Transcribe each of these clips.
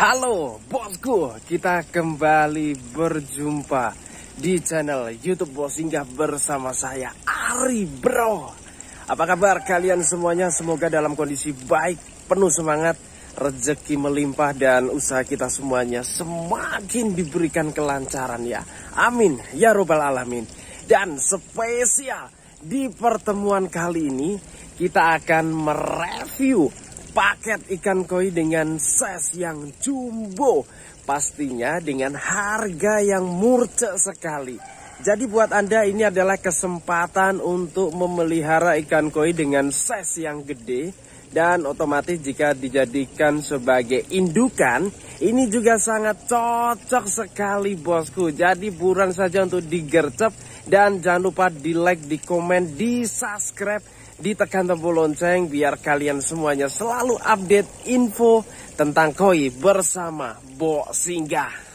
Halo bosku, kita kembali berjumpa di channel YouTube Bos Singgah bersama saya Ari Bro. Apa kabar kalian semuanya? Semoga dalam kondisi baik, penuh semangat, rezeki melimpah dan usaha kita semuanya semakin diberikan kelancaran ya. Amin ya robbal alamin. Dan spesial di pertemuan kali ini kita akan mereview paket ikan koi dengan size yang jumbo pastinya dengan harga yang murce sekali jadi buat anda ini adalah kesempatan untuk memelihara ikan koi dengan size yang gede dan otomatis jika dijadikan sebagai indukan ini juga sangat cocok sekali bosku jadi buruan saja untuk digercep dan jangan lupa di like di komen di subscribe ditekan tombol lonceng biar kalian semuanya selalu update info tentang koi bersama Bo Singgah.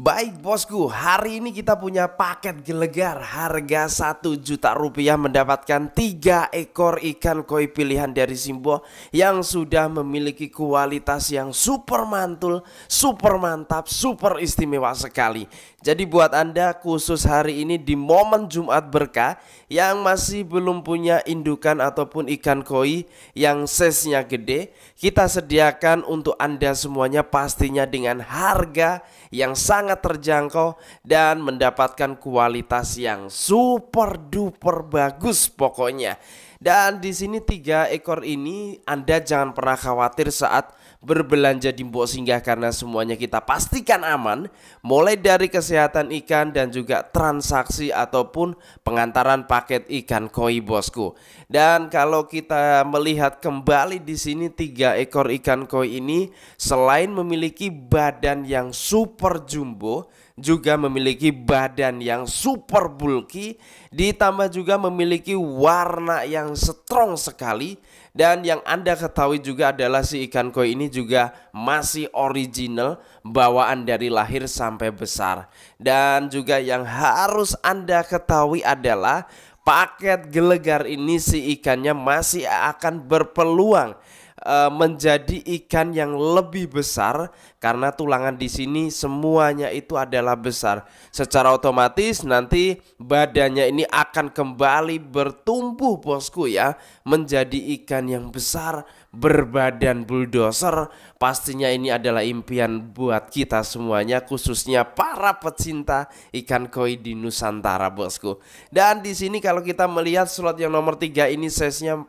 Baik bosku, hari ini kita punya paket gelegar harga 1 juta rupiah mendapatkan 3 ekor ikan koi pilihan dari Simbo yang sudah memiliki kualitas yang super mantul, super mantap, super istimewa sekali. Jadi buat Anda khusus hari ini di momen Jumat berkah yang masih belum punya indukan ataupun ikan koi yang sesnya gede, kita sediakan untuk Anda semuanya pastinya dengan harga yang sangat sangat terjangkau dan mendapatkan kualitas yang super duper bagus pokoknya. Dan di sini tiga ekor ini Anda jangan pernah khawatir saat berbelanja di Mbok Singgah karena semuanya kita pastikan aman mulai dari kesehatan ikan dan juga transaksi ataupun pengantaran paket ikan koi bosku. Dan kalau kita melihat kembali di sini tiga ekor ikan koi ini selain memiliki badan yang super jumbo juga memiliki badan yang super bulky, ditambah juga memiliki warna yang strong sekali. Dan yang Anda ketahui juga adalah si ikan koi ini juga masih original bawaan dari lahir sampai besar. Dan juga yang harus Anda ketahui adalah paket gelegar ini si ikannya masih akan berpeluang Eh, menjadi ikan yang lebih besar karena tulangan di sini semuanya itu adalah besar. Secara otomatis nanti badannya ini akan kembali bertumbuh bosku ya menjadi ikan yang besar berbadan bulldozer. Pastinya ini adalah impian buat kita semuanya khususnya para pecinta ikan koi di Nusantara bosku. Dan di sini kalau kita melihat slot yang nomor 3 ini size-nya 41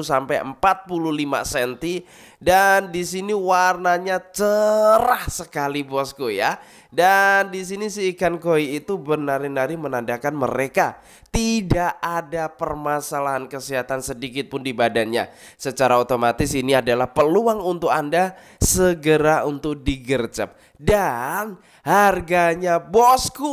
sampai 45 cm dan di sini warnanya cerah sekali bosku ya. Dan di sini si ikan koi itu benar benar menandakan mereka tidak ada permasalahan kesehatan sedikit pun di badannya. Secara otomatis ini adalah peluang untuk Anda segera untuk digercep dan harganya bosku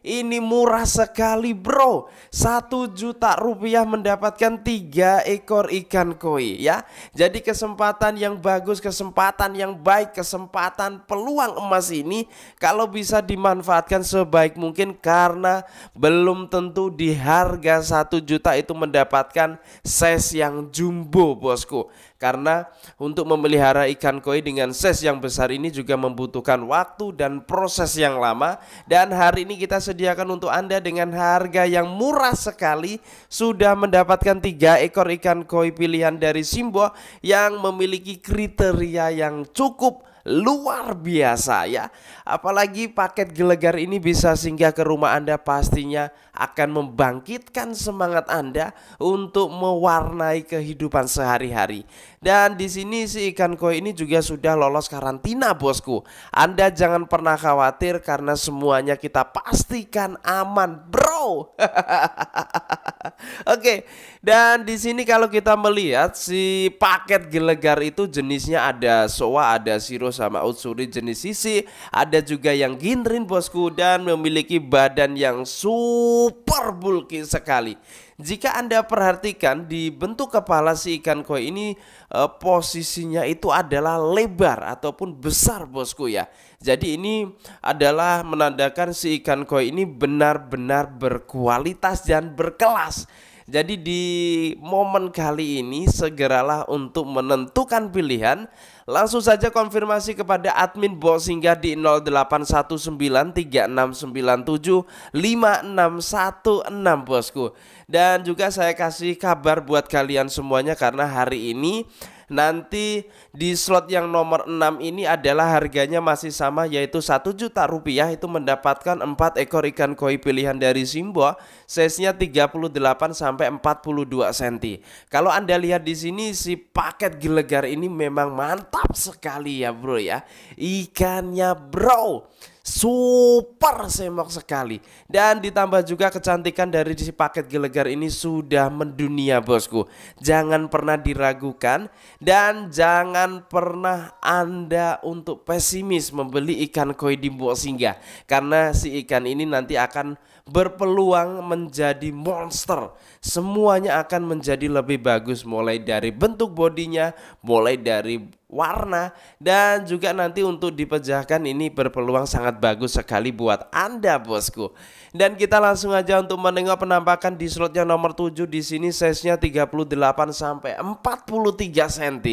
ini murah sekali bro satu juta rupiah mendapatkan tiga ekor ikan koi ya jadi kesempatan yang bagus kesempatan yang baik kesempatan peluang emas ini kalau bisa dimanfaatkan sebaik mungkin karena belum tentu di harga satu juta itu mendapatkan ses yang jumbo bosku karena untuk memelihara ikan koi dengan ses yang besar ini juga membutuhkan waktu dan proses yang lama dan hari ini kita sediakan untuk Anda dengan harga yang murah sekali sudah mendapatkan tiga ekor ikan koi pilihan dari Simbo yang memiliki kriteria yang cukup luar biasa ya. Apalagi paket gelegar ini bisa singgah ke rumah Anda pastinya akan membangkitkan semangat Anda untuk mewarnai kehidupan sehari-hari. Dan di sini si ikan koi ini juga sudah lolos karantina bosku. Anda jangan pernah khawatir karena semuanya kita pastikan aman bro. Oke, dan di sini kalau kita melihat si paket gelegar itu jenisnya ada soa, ada siro sama Utsuri jenis sisi Ada juga yang ginrin bosku dan memiliki badan yang super bulky sekali jika Anda perhatikan di bentuk kepala si ikan koi ini eh, posisinya itu adalah lebar ataupun besar bosku ya. Jadi ini adalah menandakan si ikan koi ini benar-benar berkualitas dan berkelas. Jadi di momen kali ini segeralah untuk menentukan pilihan Langsung saja konfirmasi kepada admin bot hingga di 081936975616 bosku. Dan juga saya kasih kabar buat kalian semuanya karena hari ini Nanti di slot yang nomor 6 ini adalah harganya masih sama yaitu 1 juta rupiah itu mendapatkan 4 ekor ikan koi pilihan dari Simbo size-nya 38 sampai 42 cm. Kalau Anda lihat di sini si paket gelegar ini memang mantap sekali ya bro ya. Ikannya bro super semok sekali. Dan ditambah juga kecantikan dari si paket gelegar ini sudah mendunia bosku. Jangan pernah diragukan dan jangan pernah Anda untuk pesimis membeli ikan koi di Mbok Singgah. Karena si ikan ini nanti akan berpeluang menjadi monster. Semuanya akan menjadi lebih bagus mulai dari bentuk bodinya, mulai dari warna dan juga nanti untuk dipecahkan ini berpeluang sangat bagus sekali buat Anda bosku. Dan kita langsung aja untuk menengok penampakan di slotnya nomor 7 di sini size-nya 38 sampai 43 cm.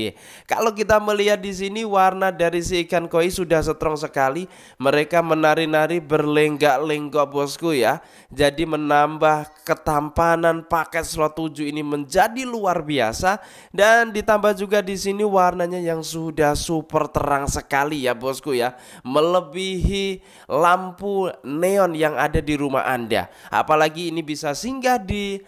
Kalau kita melihat di sini warna dari si ikan koi sudah strong sekali, mereka menari-nari berlenggak-lenggok bosku ya. Jadi menambah ketampanan paket slot 7 ini menjadi luar biasa dan ditambah juga di sini warnanya yang sudah super terang sekali ya bosku ya Melebihi lampu neon yang ada di rumah Anda Apalagi ini bisa singgah di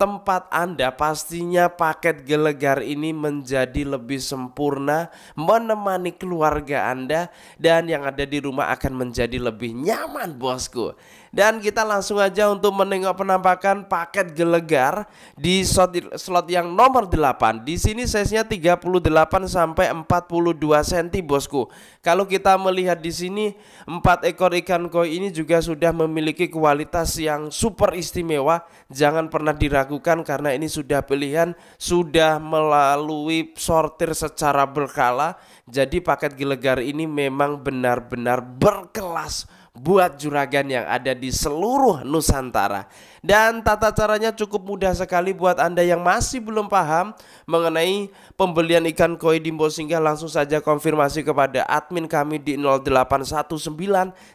tempat Anda pastinya paket gelegar ini menjadi lebih sempurna menemani keluarga Anda dan yang ada di rumah akan menjadi lebih nyaman bosku. Dan kita langsung aja untuk menengok penampakan paket gelegar di slot, slot yang nomor 8. Di sini size-nya 38 sampai 42 cm, Bosku. Kalau kita melihat di sini empat ekor ikan koi ini juga sudah memiliki kualitas yang super istimewa. Jangan pernah diragukan karena ini sudah pilihan sudah melalui sortir secara berkala. Jadi paket gelegar ini memang benar-benar berkelas buat juragan yang ada di seluruh Nusantara. Dan tata caranya cukup mudah sekali buat Anda yang masih belum paham mengenai pembelian ikan koi di Singgah langsung saja konfirmasi kepada admin kami di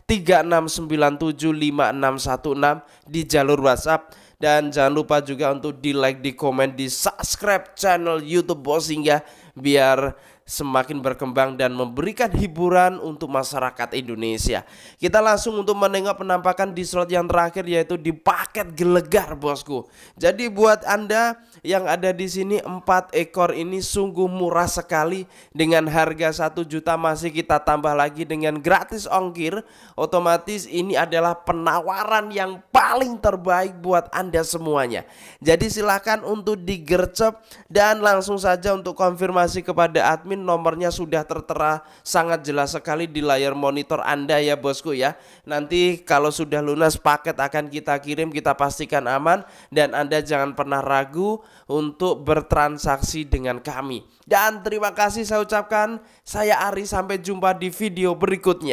081936975616 di jalur WhatsApp dan jangan lupa juga untuk di like, di komen, di subscribe channel YouTube Bosingga biar semakin berkembang dan memberikan hiburan untuk masyarakat Indonesia. Kita langsung untuk menengok penampakan di slot yang terakhir yaitu di paket gelegar bosku. Jadi buat Anda yang ada di sini empat ekor ini sungguh murah sekali dengan harga 1 juta masih kita tambah lagi dengan gratis ongkir. Otomatis ini adalah penawaran yang paling terbaik buat Anda semuanya. Jadi silahkan untuk digercep dan langsung saja untuk konfirmasi kepada admin nomornya sudah tertera sangat jelas sekali di layar monitor Anda ya bosku ya. Nanti kalau sudah lunas paket akan kita kirim, kita pastikan aman dan Anda jangan pernah ragu untuk bertransaksi dengan kami. Dan terima kasih saya ucapkan, saya Ari sampai jumpa di video berikutnya.